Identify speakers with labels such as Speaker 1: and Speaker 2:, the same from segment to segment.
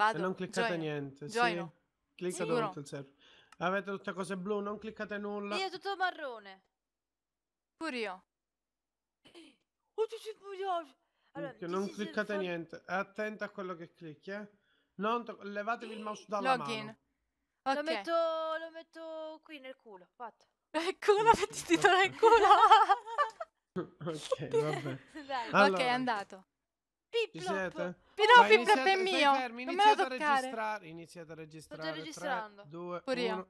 Speaker 1: Vado. E non cliccate Join.
Speaker 2: niente. Join. Sì. Clicca Sicuro. il server. Avete tutte cose blu, non cliccate nulla.
Speaker 1: Io tutto marrone. Curio. io. Oh, tu sei non cliccate
Speaker 2: niente. Attenta a quello che clicchi, eh. Non levatevi il mouse dalla Login. mano.
Speaker 1: Okay. Lo, metto, lo metto qui nel culo. Fatto.
Speaker 2: Nel culo, mettiti nel
Speaker 1: culo.
Speaker 2: ok, vabbè.
Speaker 1: Allora, ok, è andato.
Speaker 2: Piplop! No, Piplop è mio! Fermi, non me lo toccare! Iniziate a registrare. Sto già registrando. 3, 2, Pure io.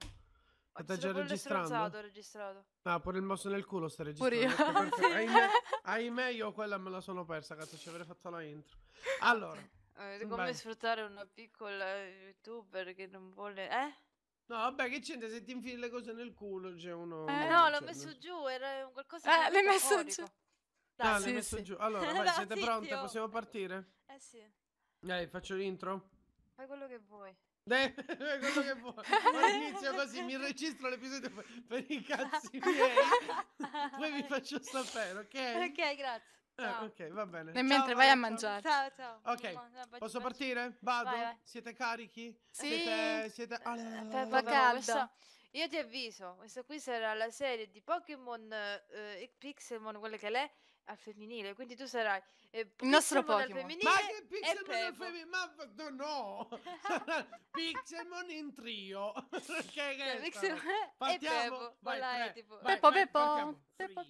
Speaker 2: Sta già registrando? Ho registrato. Ah, pure il mosso nel culo sta registrando. Pure io. Ecco, ahimè, ahimè, io quella me la sono persa, cazzo, ci avrei fatto la intro. Allora. Eh, come vai.
Speaker 1: sfruttare una piccola youtuber che non vuole... Eh?
Speaker 2: No, vabbè, che c'entra se ti infili le cose nel culo c'è uno... Eh, no, l'ho messo
Speaker 1: giù, era qualcosa eh, Eh, l'hai messo giù.
Speaker 2: Dai, Dai sì, messo sì. giù. Allora, vai, siete Zitio. pronte? Possiamo partire? Eh sì. Dai, faccio l'intro?
Speaker 1: Fai quello che vuoi.
Speaker 2: Dai, quello che vuoi. inizio così, mi registro l'episodio per i cazzi miei. Poi vi faccio sapere, ok? Ok, grazie. Eh, ok, va bene. E mentre ciao, vai a mangiare. Ciao, ciao. Ok, no, posso partire? Vado? Vai, vai. Siete carichi? Sì. Siete... siete... Oh, Peppa caldo.
Speaker 1: Io ti avviso, questa qui sarà la serie di Pokémon eh, eh Pixelmon, quelle che l'è, al femminile, quindi tu sarai eh, il nostro Pokémon. Ma che Pixelmon al
Speaker 2: femminile? no, no. Pixelmon in trio. che è cioè, Pixel... Partiamo. E vai, vai, eh, tipo... vai, Peppo, vai, Peppo. Peppo.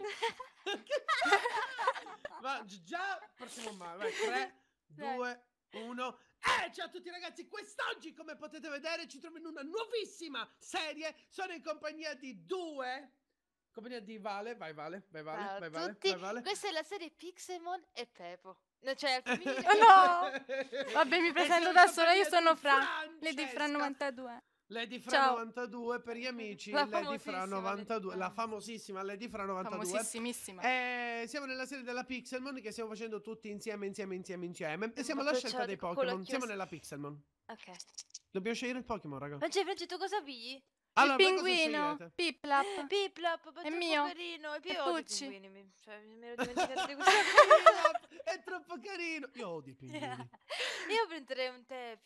Speaker 2: Ma già prossimo male. Vai, 3, 2, 1. Eh, ciao a tutti ragazzi, quest'oggi come potete vedere ci troviamo in una nuovissima serie, sono in compagnia di due come dire di Vale, vai Vale, vai Vale, Ciao vai vale, vai vale. Questa è la serie Pixelmon e Pepo. No, cioè,
Speaker 1: no!
Speaker 2: Vabbè, mi presento da sola, io sono Fra, Lady Fra
Speaker 1: 92.
Speaker 2: Lady Fra Ciao. 92 per gli amici, la Lady Fra 92, la famosissima Lady Fra 92. Famosissimissima. Eh, siamo nella serie della Pixelmon che stiamo facendo tutti insieme, insieme, insieme, insieme. E siamo alla scelta dei Pokémon, siamo nella Pixelmon. Ok. Dobbiamo scegliere il Pokémon, raga. Ma c'è
Speaker 1: tu cosa pigli? Allora, il pinguino, Piplap. Piplap, è mio. Carino. E Pucci, cioè, mi ero dimenticato di questo.
Speaker 2: è troppo carino. Io odio i pinguini.
Speaker 1: Io prenderei un tè,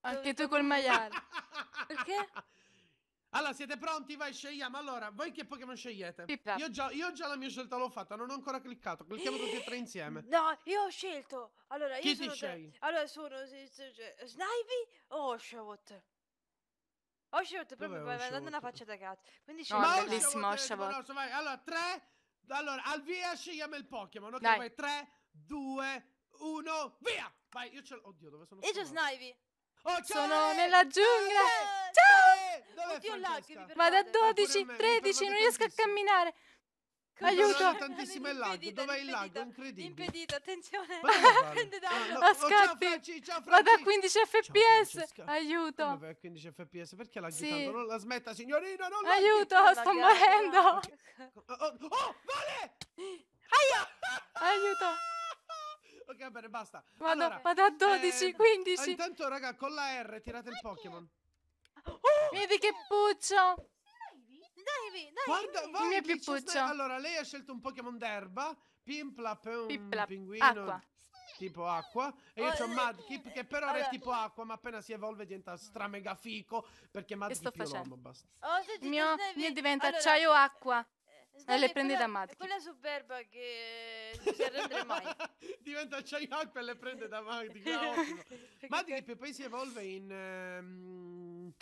Speaker 2: Anche tu col maiale. Perché? Allora, siete pronti? Vai, scegliamo. Allora, voi che Pokémon scegliete? Io già, io già, la mia scelta l'ho fatta, non ho ancora cliccato. Clicchiamo tutti e tre insieme. No, io ho scelto.
Speaker 1: Allora, Chi io sono. Allora, sono Snivy o Oshawott?
Speaker 2: Oshawood proprio Dov'è andando una faccia da cazzo. Quindi c'è No, bellissimo Oshawood. Oshawood. Vai. Allora, 3. Allora, al via scegliamo il Pokémon. Ok, Dai. vai 3, 2, 1, via! Vai, io ce l'ho. Oddio, dove sono? Io c'ho Snivy. Ok! Sono nella giungla. Eh, Ciao! eh, Dov'è Oddio, lag, Francesca? Ma da 12, 13
Speaker 1: non riesco a camminare.
Speaker 2: Aiuto! Aiuto. tantissime lago. Dov'è il lago? Incredibile. Impedito, attenzione. Vale,
Speaker 1: vale. Ah, no. oh, ciao, Franci, ciao, Franci. Vado a 15 fps.
Speaker 2: Aiuto. Come eh, vai a 15 fps? Perché laghi sì. tanto? Non la smetta, signorina, non la Aiuto, laghi. sto morendo. Oh, oh, oh, oh, vale! Aia! Aiuto. Ok, bene, basta. Vado, allora, vado a 12, eh, 15. Intanto, raga, con la R tirate il Pokémon. Oh, Vedi che puccio! dai, dai. Guarda, vai, il mio sta... Allora, lei ha scelto un Pokémon d'erba. Pimplap è un Pipplap. pinguino. Acqua. Tipo acqua. E io oh, ho Madkip che però allora. è tipo acqua, ma appena si evolve diventa stramega fico. Perché Madkip è un basta.
Speaker 1: Oh, senti, mio, mio diventa allora, acciaio
Speaker 2: acqua. Eh, eh, stai, e le prendi da Madkip. Quella superba che non si arrende mai. Diventa acciaio acqua e le prende da Madkip. Madkip poi si evolve in... Um...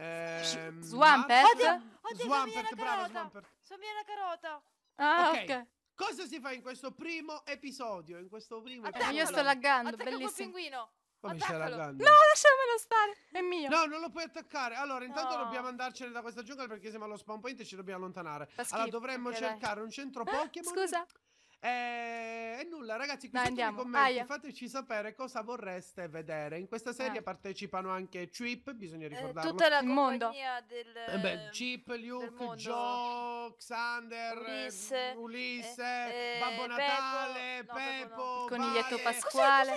Speaker 2: Ehm, Swampert? Oddio, oddio Swampert, bravo Swampert. Somiglia
Speaker 1: la carota.
Speaker 2: Ah, ok. okay. Cosa si fa in questo primo episodio? In questo primo Attaccalo. episodio? Io sto laggando, Attacca bellissimo. un Come c'è laggando? No, lasciamelo stare, è mio. No, non lo puoi attaccare. Allora, intanto no. dobbiamo andarcene da questa giungla perché siamo allo spawn point e ci dobbiamo allontanare. Allora, dovremmo okay, cercare dai. un centro ah, Pokémon. Scusa. E, eh, e nulla, ragazzi, qui Dai, sotto commenti Aia. fateci sapere cosa vorreste vedere. In questa serie eh. partecipano anche Chip, bisogna eh, ricordarlo. Eh, tutta la mondo. del eh beh, Chip, Luke, Joe, Xander, Ulisse, eh, Ulisse Babbo Natale, Pepo, no, no. Coniglietto Vale. Pasquale.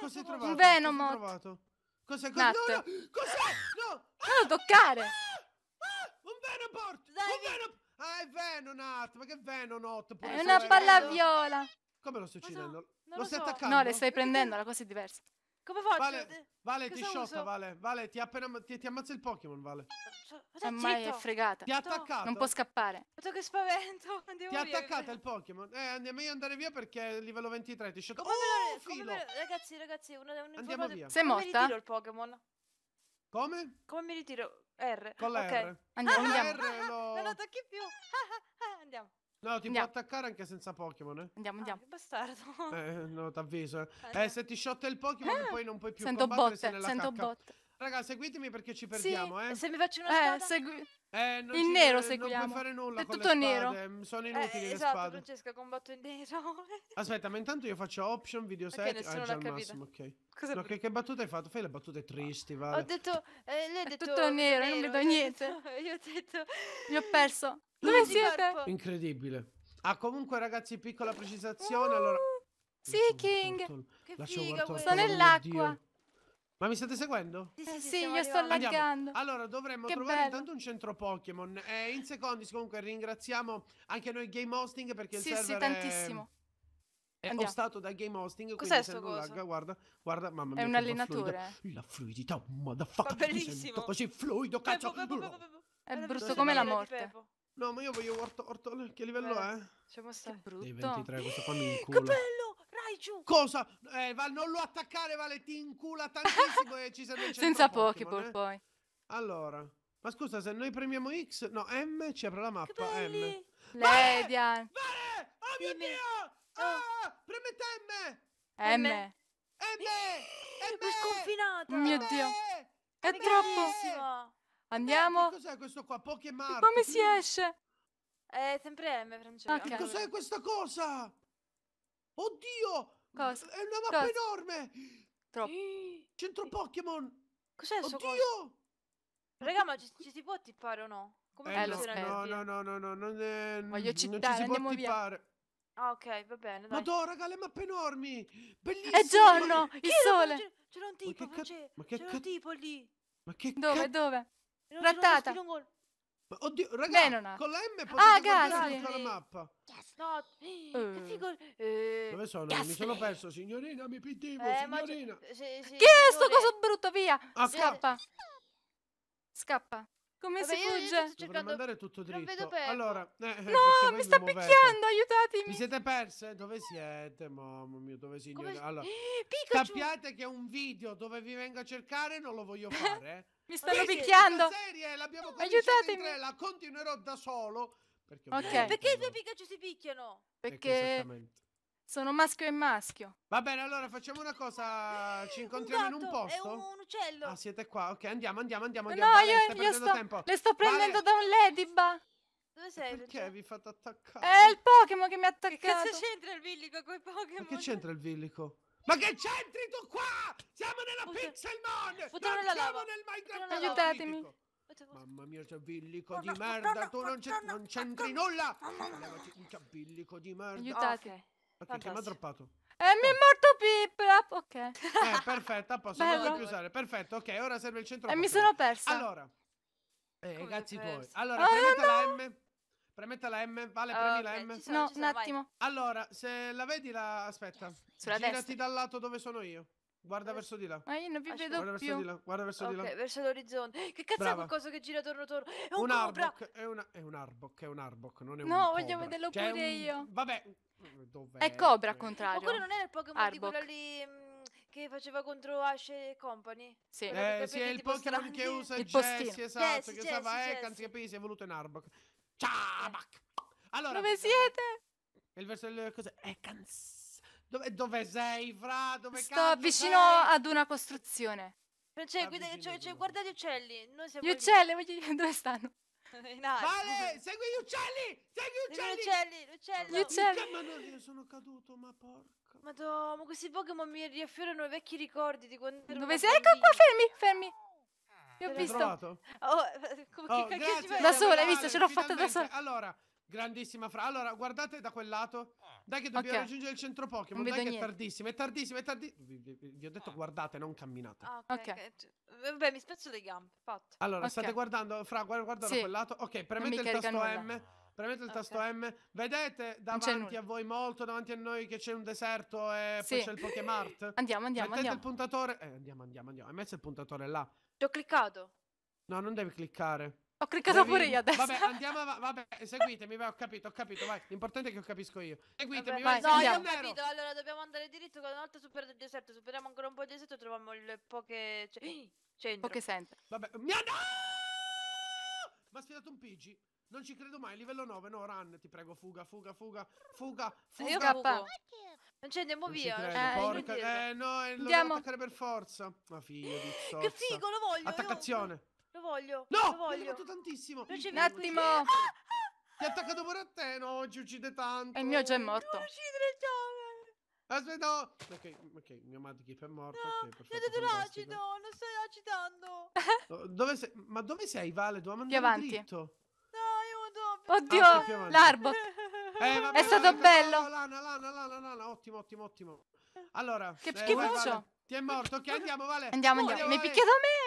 Speaker 2: Cos'è, cos'è, Un Venomot. Cos'è? Cos'è? No, no, cos'è? No! Ah, non ah, toccare! un Venoport! Dai, un Venoport! Ah, è Venonat! Ma che Venonat? Pure è una palla vero? viola! Come lo stai uccidendo? So, lo, lo so. stai attaccando? No, le stai prendendo, la cosa è diversa. Come faccio? Vale, vale ti sciocca, vale. Vale, ti, appena, ti, ti ammazza il Pokémon, Vale. Ormai è fregata. Ti ha attaccato. Non può scappare. Fatto che
Speaker 1: spavento. Andiamo ti ha attaccato
Speaker 2: il Pokémon. Eh, andiamo io andare via perché è livello 23. Ti sciocca. Oh, me, filo.
Speaker 1: ragazzi, ragazzi, una, un Andiamo via. Sei morta? Come mi ritiro il Pokémon? Come? Come mi ritiro? R. Con la okay. R. Andiamo. Con ah, andiamo. R ah, ah, lo... Non lo tocchi più.
Speaker 2: andiamo. No, ti andiamo. può attaccare anche senza Pokémon. Eh? Andiamo, andiamo. Ah, bastardo. Eh, no, t'avviso. Eh. eh, se ti shotta il Pokémon eh. poi non puoi più sento combattere botte, se nella sento cacca. botte. Raga, seguitemi perché ci perdiamo, sì, eh. se mi faccio una eh, spada... Segui... Eh, non in nero seguiamo. Non puoi fare nulla È tutto nero. Mm, sono eh, inutili eh, esatto, spade.
Speaker 1: Francesca, combatto in nero.
Speaker 2: Aspetta, ma intanto io faccio option, video set. Okay, ah, già al massimo, ok. no, che, che battute hai fatto? Fai le battute tristi, vale. Ho
Speaker 1: detto... Eh, lei ha detto... tutto nero, nero, non vedo niente. io ho detto... Mi ho perso. Dove siete? Corpo.
Speaker 2: Incredibile. Ah, comunque, ragazzi, piccola precisazione, uh, allora... Sì, King! Che figo Sto nell'acqua! Ma mi state seguendo? Sì, sì, eh, sì io sto laggando. Allora, dovremmo che trovare bello. intanto un centro Pokémon. Eh, in secondi, comunque, ringraziamo anche noi Game Hosting perché sì, il server Sì, sì, tantissimo. È, è stato da Game Hosting, Cos'è quindi lag, guarda, guarda, mamma mia. È un allenatore. La fluidità, motherfucker. Ma bellissimo. così fluido, cazzo. Pepo, pepo, pepo, è brutto come la morte. No, ma io voglio Ortone. Che livello Beh, è? Siamo stati brutto. Dei 23, questo qua mi incula. Che bello. Vai giù! Cosa? Eh, Val, non lo attaccare, Vale, ti incula tantissimo e ci serve Senza Pokéball, eh? poi. Allora. Ma scusa, se noi premiamo X... No, M ci apre la mappa. M. Ledian.
Speaker 1: Vale!
Speaker 2: Oh mio Dimmi. Dio! Oh. Ah, premete M! M! M! M! È sconfinata! Oh mio Dio! È, troppo! Andiamo! cos'è questo qua? Pokémon! Come si esce? È sempre M, Francesco. Okay. cos'è questa cosa? Oddio! Cosa? È una mappa Cosa? enorme! Troppo. Eh. Centro Pokémon! Cos'è Oddio! sto coso?
Speaker 1: Raga, ma ci, ci si può tippare o no? Come Eh, no, no, no, tiro?
Speaker 2: no, no, no, non, è, Voglio non ci si può tippare. Ah, ok, va bene, dai. Madonna, raga, le mappe enormi! Bellissime! È giorno! Il C'era- sole! c'era-
Speaker 1: un tipo, che ca- c'è- ma che c'era un tipo lì. Ma che Dove, cazzo?
Speaker 2: dove? C'era Rattata. sfilongol. Oddio,
Speaker 1: ragazzi, Venona. con la M potete ah, guardare tutta la mappa. Gas, no, eh,
Speaker 2: che eh. figo... Eh, Dove sono? Gas. Mi sono perso, signorina, mi pidivo, eh, signorina. Ma... Sì, sì, che è sto cosa brutto? via! Ah, scappa.
Speaker 1: Scappa. Come Vabbè, si io, fugge? Io sto cercando... andare
Speaker 2: tutto dritto. Non vedo Peppo. Allora, eh, eh no, mi sta muovete. picchiando, aiutatemi. Vi siete perse? Dove siete? Mamma mia, dove siete? Come... Allora, Pikachu. sappiate che un video dove vi vengo a cercare non lo voglio fare. mi stanno Perché picchiando. Serie, l'abbiamo Aiutatemi. Tre, la continuerò da solo.
Speaker 1: Perché, okay. perché i due
Speaker 2: Pikachu si picchiano? Perché... Perché sono maschio e maschio. Va bene, allora facciamo una cosa. Ci incontriamo gatto, in un esatto, posto. È un uccello. Ah, siete qua. Ok, andiamo, andiamo, andiamo. andiamo. No, vale, io, stai io sto, tempo. le sto prendendo vale. da un Lediba. Dove sei? Perché vi fate attaccare? È il Pokémon che mi ha attaccato. Che cosa c'entra il villico con i Pokémon? Ma che c'entra il villico? Ma che c'entri tu qua? Siamo nella Puta. Pixelmon! Puta non siamo nel Minecraft! Aiutatemi! Mamma mia, c'è villico di merda! Tu non, c'entri ah, nulla! Ah, ah, Ciabillico di merda! Aiutate! Ok, chi mi ha droppato?
Speaker 1: E eh, mi è oh. morto Piplap, ok.
Speaker 2: Eh, perfetto, a posto, non lo usare. Perfetto, ok, ora serve il centro. E eh, mi sono persa. Allora, eh, Come cazzi tuoi. Allora, oh, premetta no. la M. Premetta la M, Vale, oh, ah, premi okay. la M. Sono, no, un vai. Allora, se la vedi, la... aspetta. Yes. Sulla Girati dal lato dove sono io. Ah, ah, guarda verso di là. Ma io non vi vedo guarda più. Verso di là, guarda verso okay, di là.
Speaker 1: verso l'orizzonte. Che cazzo Brava. è qualcosa che gira torno torno? È un, un arbok,
Speaker 2: è, una, è un arbok, è un arbok, non è no, un No, voglio vederlo cioè pure un... io. Vabbè. Dov'è? È cobra al contrario. Ma quello non è il Pokémon di quella
Speaker 1: lì mm, che faceva contro Ash e Company.
Speaker 2: Sì, eh, sì è il Pokémon che usa il Jesse, postino. esatto, Jesse, che Jesse, usava Ekans, che poi si è evoluto in Arbok. Ciao, eh. Allora, Dove siete? Il verso del cos'è? Ekans. Dove, dove sei, Fra? Dove Sto vicino sei? ad una costruzione.
Speaker 1: Cioè, guida, cioè, cioè, guarda gli uccelli. gli uccelli, gli... dove stanno? vale, segui gli uccelli! Segui gli uccelli! Gli uccelli, gli uccelli. Ma no, io sono caduto, ma porca. Madonna, ma questi Pokémon mi riaffiorano i vecchi ricordi di quando Dove sei?
Speaker 2: Ecco qua, fermi, fermi.
Speaker 1: Io ho visto. Trovato? Oh, come, oh, che, grazie, da sola, hai visto? Ce l'ho fatta da sola.
Speaker 2: Allora, Grandissima fra. Allora, guardate da quel lato. Ah. Dai che dobbiamo okay. raggiungere il centro Pokémon. Dai che niente. è tardissimo, è tardissimo, è tardissimo. Vi, vi, vi ho detto ah. guardate, non camminate.
Speaker 1: Ah, ok. okay. Vabbè, mi spezzo le gambe.
Speaker 2: Fatto. Allora, okay. state guardando, fra, guarda sì. da quel lato. Ok, premete il tasto nulla. M. Premete il tasto M. Vedete davanti a voi, molto davanti a noi, che c'è un deserto e sì. poi c'è il Pokémart. andiamo, andiamo, Mettete andiamo. il puntatore. Eh, andiamo, andiamo, andiamo. Hai messo il puntatore là. Ti ho cliccato. No, non devi cliccare. Ho cliccato Bravi. pure io adesso. Vabbè, andiamo avanti. Vabbè, seguitemi, vai, ho capito, ho capito, vai. L'importante è che ho capisco io. Seguitemi, Vabbè, vai. No, io ho capito.
Speaker 1: Allora, dobbiamo andare diritto con una volta
Speaker 2: superato il deserto. Superiamo ancora un po' il deserto, troviamo il poche... Centro. Poche centro. Vabbè. Mia no! Mi ha sfidato un pigi. Non ci credo mai, livello 9, no, run, ti prego, fuga, fuga, fuga, fuga, fuga. Io capo.
Speaker 1: Non ci andiamo via. Non eh, porca, eh, no, lo eh, andiamo. devo
Speaker 2: attaccare per forza. Ma figo di Che figo, lo voglio. Attaccazione. Io... Lo voglio. No, lo voglio. fatto tantissimo. Un attimo. Ah, ah. Ti ha attaccato pure a te, no? Ci uccide tanto. E il mio già è morto. Aspetta. Ok, ok, mio Madkip è morto. No, okay, perfetto, detto l'acido, non stai agitando. dove sei? Ma dove sei, Vale? Dove andare più avanti. dritto. No, io vado. Oddio, ah, l'arbot. Eh, vabbè, è stato vabbè, bello. lana, lana, lana, lana, ottimo, ottimo, ottimo. Allora, che eh, schifo vale, Ti è morto, ok, andiamo, Vale. Andiamo, andiamo. andiamo. Mi hai picchiato a me.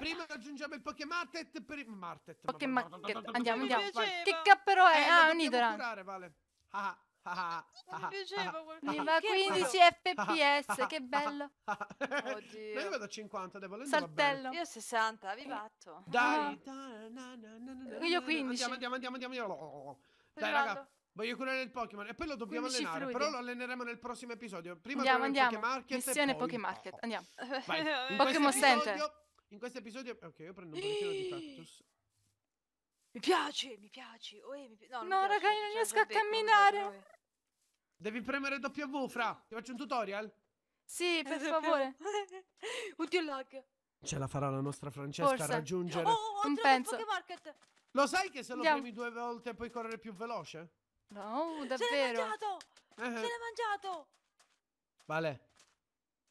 Speaker 2: Prima aggiungiamo il Pokémartet per il Martet. Pokémon. Andiamo, andiamo. Che cappero è? Eh, ah, un Curare, vale. Ah, ah, ah, mi piaceva qualcosa. Ma 15 fps, che bello. Oddio. io vado a 50, devo leggere. Saltello. Io
Speaker 1: 60, vi
Speaker 2: batto. Dai. Ah. Io 15. Andiamo, andiamo, andiamo, andiamo. Oh, oh, oh. Dai, raga. Voglio curare il Pokémon e poi lo dobbiamo allenare, fluidi. però lo alleneremo nel prossimo episodio. Prima andiamo, andiamo. Pokémarket. Missione Pokémarket, andiamo. Pokémon Center. In questo episodio... Ok, io prendo un pochettino di cactus. Mi piace, mi piace. Oh, eh, mi pi... No, no raga, io non riesco a camminare. Devi premere W, Fra. Ti faccio un tutorial?
Speaker 1: Sì, eh, per favore. Oddio, lag.
Speaker 2: Ce la farà la nostra Francesca Forse. a raggiungere. Oh, oh, penso.
Speaker 1: Lo sai che se lo Andiamo. premi
Speaker 2: due volte puoi correre più veloce?
Speaker 1: No, davvero. Se l'ha mangiato! Eh. eh. l'ha mangiato!
Speaker 2: Vale.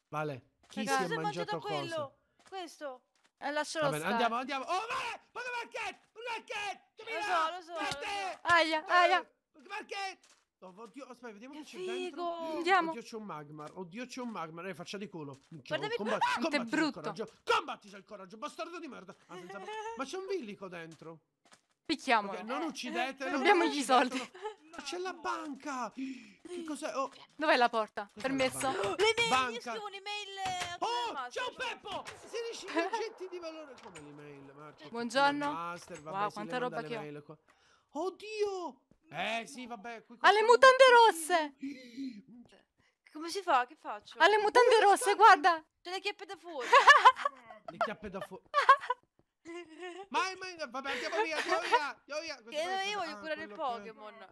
Speaker 2: Vale. Chi Ragazzi, si è mangiato, mangiato quello?
Speaker 1: Questo. Eh, lascialo stare. Andiamo, andiamo. Oh,
Speaker 2: ma! Ma che marchetto! Marchetto! Lo so, lo so. Sette! Aia, eh, aia. Marchetto! Oh, oddio, aspetta, vediamo che, che c'è dentro. Oh, andiamo. Oddio, c'è un magmar. Oddio, c'è un magmar. Eh, faccia di culo. Guardami, combatti, ah, combatti, combatti brutto. Coraggio. Combatti, c'è il coraggio, bastardo di merda. Ah, ma c'è un villico dentro. Picchiamolo. Okay, non uccidete. Rubiamogli i soldi. Dentro, no. Ma c'è la banca! Che cos'è? Oh. Dov'è la porta? Permesso? Eh, oh, le mail! Io un'email! Oh! Ciao Peppo! 16 oggetti di valore! Come l'email, Marco? Buongiorno! Master, vabbè, wow, quanta roba che ho! Qua. Oddio! Eh, sì, vabbè. Qui, ha le mutande rosse!
Speaker 1: Come si fa? Che faccio? Ha le mutande Come rosse, guarda! C'è le chiappe da fuori! le chiappe da fuori!
Speaker 2: Mai, mai, vabbè, andiamo via, andiamo via, andiamo via. Che eh, io voglio ah, curare il Pokémon. Che...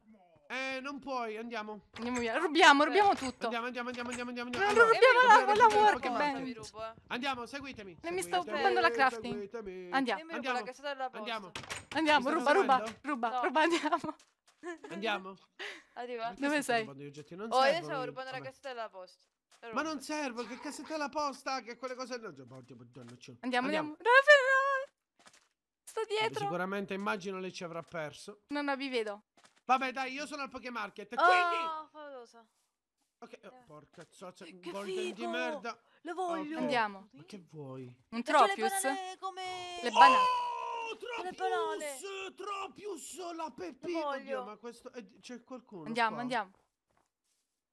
Speaker 2: Eh, non puoi, andiamo. Andiamo via. Rubiamo, rubiamo eh, tutto. Andiamo, andiamo, andiamo, andiamo, andiamo. Non allora, rubiamo l'acqua, la work, che bello. Andiamo, seguitemi. Non mi sto prendendo la crafting. Andiamo. Andiamo. Andiamo. Andiamo, ruba, ruba, ruba, ruba, andiamo. Andiamo.
Speaker 1: Arriva. Dove sei?
Speaker 2: Oh, io stavo rubando la cassetta
Speaker 1: della posta. Ma non serve,
Speaker 2: che cassetta della posta? Che quelle cose... Andiamo, andiamo. Andiamo dietro. Sicuramente immagino lei ci avrà perso.
Speaker 1: No, no, vi vedo.
Speaker 2: Vabbè, dai, io sono al Pokémarket. Oh, quindi... Oh, favoloso. Ok, oh, porca zozza, un golden di merda. Lo voglio. Okay. Andiamo. Ma che vuoi? Un Tropius? Le come... Le banane. Oh, Tropius! Tropius, la pepina. Oddio, ma questo... C'è qualcuno Andiamo, qua. andiamo.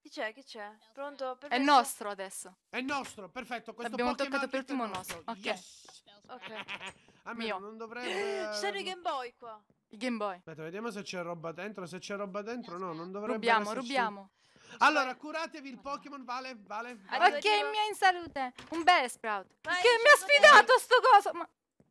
Speaker 1: Chi c'è? Chi c'è? Pronto? Perfetto. È nostro
Speaker 2: adesso. È nostro, perfetto. Questo Abbiamo toccato per primo nostro. nostro. Ok. Yes. okay. A mio. non dovrebbe... C'è il Game Boy qua. Il Game Boy. Aspetta, vediamo se c'è roba dentro. Se c'è roba dentro, no, non dovrebbe Rubiamo, esserci... rubiamo. Allora, curatevi il Pokémon, vale, vale. vale. Ok, mia
Speaker 1: in salute. Un bel Sprout. Vai, che mi ha sfidato sto coso. Ma...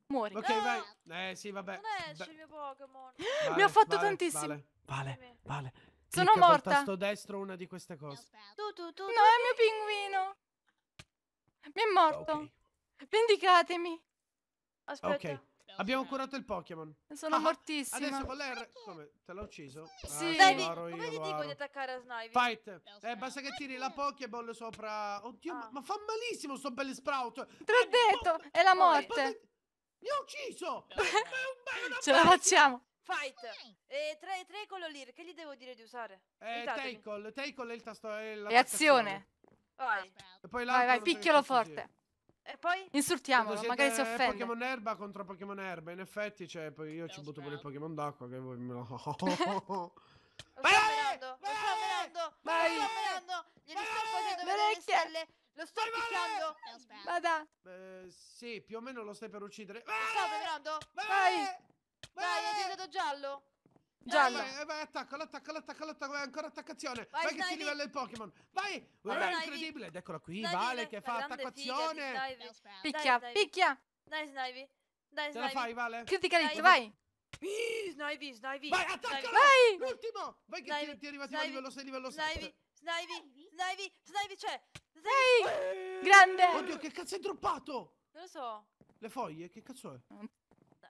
Speaker 1: Muori. Ok,
Speaker 2: vai. Ah! Eh, sì, vabbè. Non esce il mio Pokémon. Vale, mi ha fatto vale, tantissimo. Vale, vale, vale. Sono Clicca morta. Sto destro una di queste cose.
Speaker 1: Tu, tu, tu, no, è il mio pinguino. Mi è morto. Okay. Vendicatemi. Aspetta. Okay.
Speaker 2: Abbiamo curato il Pokémon. Sono ah, mortissima. Adesso con l'R. Come? Te l'ho ucciso? Sì. Ah, Baby, come io, ti dico di
Speaker 1: attaccare a Snivy? Fight.
Speaker 2: Eh, basta che tiri la Pokéball sopra. Oddio, ah. ma, ma, fa malissimo sto bel sprout. Te l'ho detto, è la oh, morte. Mi ha ucciso. Ce la facciamo.
Speaker 1: Fight! Eh, tre, tre con che gli devo dire di usare? Eh, tackle,
Speaker 2: tackle è il tasto... È e azione! Vai! E poi vai, vai, picchiolo forte!
Speaker 1: E poi? Insultiamolo, siete, magari si offende. Pokémon
Speaker 2: erba contro Pokémon erba. In effetti, cioè, io ci butto pure il Pokémon d'acqua che voi me lo... lo sto menando, lo
Speaker 1: sto menando, vai, lo sto menando. Glieli sto facendo le stelle. Lo sto picchiando.
Speaker 2: Vada. Eh, sì, più o meno lo stai per uccidere. Vai, lo sto menando. Vai. Vai, vai. ho tirato giallo. Eh, Giallo. Vai, eh, vai, vai, attaccalo, attaccalo, attaccalo, attaccalo, ancora attaccazione. Vai, vai che si livella il Pokémon. Vai, guarda, è incredibile. Ed eccola qui, Snivy, Vale che fa attaccazione. Picchia, picchia.
Speaker 1: Dai, Snivy. Dai, Snivy. Ce la fai, Vale? Criticalito, vai. Snivy, Snivy. Vai, attaccalo. Vai. L'ultimo. Vai che Snivy, ti, ti arrivati a livello 6, livello 7. Snivy, Snivy, Snivy, Snivy c'è.
Speaker 2: Snivy. Grande. Oddio, che cazzo hai droppato? Non lo so. Le foglie, che cazzo è?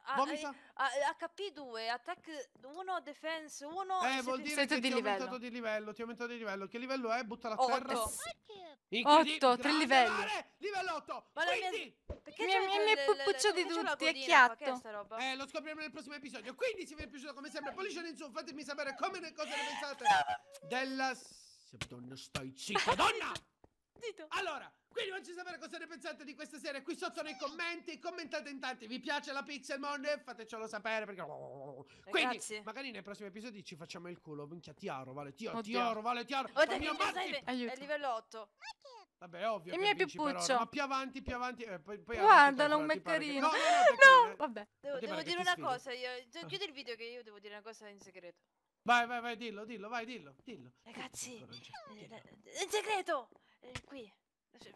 Speaker 1: HP2, attack 1, defense 1. Eh, vuol dire che di ti livello. ho aumentato
Speaker 2: di livello. Ti ho aumentato di livello. Che livello è? Butta la 8. terra. 8, 3 livelli. Mare, livello 8. Ma Quindi... Mia... Perché mi è puppuccio di tutti, è chiatto. Eh, lo scopriremo nel prossimo episodio. Quindi se vi è piaciuto come sempre, pollicione in su, fatemi sapere come ne cosa ne pensate della... Donna, stai zitta, donna! Dito. Allora, quindi voglio sapere cosa ne pensate di questa serie qui sotto nei commenti. Commentate in tanti. Vi piace la Pixelmon? Fatecelo sapere perché. Eh, Quindi, Ragazzi. magari nei prossimi episodi ci facciamo il culo. Minchia, ti aro, vale, ti aro, ti Oddio. aro, vale, ti aro. Guarda che sei- Aiuto. è
Speaker 1: livello 8.
Speaker 2: Vabbè, ovvio. Il mio è vinci per Ma più avanti, più avanti. eh, poi, poi Guardalo, un meccarino. meccarino. No, no, no, vabbè. Devo, devo dire una sfido. cosa,
Speaker 1: io, ah. chiudi il video che io devo dire una cosa in segreto.
Speaker 2: Vai, vai, vai, dillo, dillo, vai, dillo, dillo. Ragazzi,
Speaker 1: eh, in segreto! Eh, qui,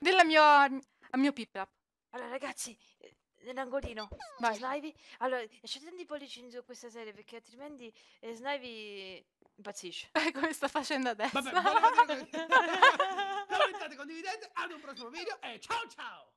Speaker 1: della mia... a mio piplap. Allora, ragazzi, eh, nell'angolino. Vai. Snivy. Allora, scendendo i pollici su questa serie perché altrimenti eh, Snivy impazzisce. Eh, come sta facendo adesso. Vabbè,
Speaker 2: commentate, condividete, ad un prossimo video e ciao ciao!